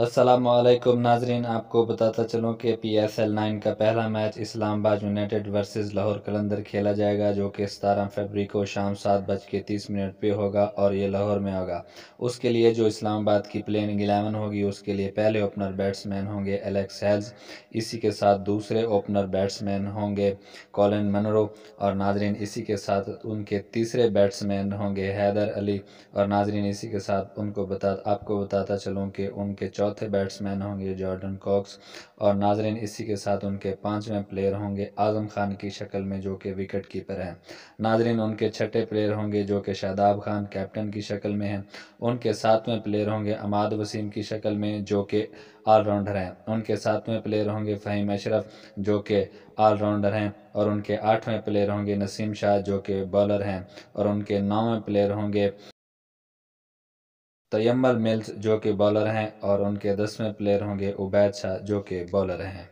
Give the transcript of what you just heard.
असलम नाजरीन आपको बताता चलूँ कि पी एस एल नाइन का पहला match Islamabad United versus Lahore Qalandar खेला जाएगा जो कि सतारह फरवरी को शाम सात बज के तीस मिनट पर होगा और ये लाहौर में होगा उसके लिए जो इस्लामाबाद की प्लेइंग एलेवन होगी उसके लिए पहले ओपनर बैट्समैन होंगे एलेक्स हेल्स इसी के साथ दूसरे ओपनर बैट्समैन होंगे कॉलिन मनरो और नाजरीन इसी के साथ उनके तीसरे बैट्समैन होंगे हैदर अली और नाजरीन इसी के साथ उनको बता आपको बताता चलूँ कि उनके चौथे बैट्समैन होंगे जॉर्डन कॉक्स और नाजरीन इसी के साथ उनके पाँचवें प्लेयर होंगे आजम खान की शक्ल में जो कि विकेट कीपर हैं नाजरीन उनके छठे प्लेयर होंगे जो कि शादाब खान कैप्टन की शक्ल में हैं उनके सातवें प्लेयर होंगे अमाद वसीम की शक्ल में जो कि ऑलराउंडर हैं उनके सातवें प्लेयर होंगे फ़हीम अशरफ जो कि ऑलराउंडर हैं और उनके आठवें प्लेयर होंगे नसीम शाह जो कि बॉलर हैं और उनके नौवें प्लेयर होंगे तयमल मिल्स जो कि बॉलर हैं और उनके दसवें प्लेयर होंगे उबैद शाह जो कि बॉलर हैं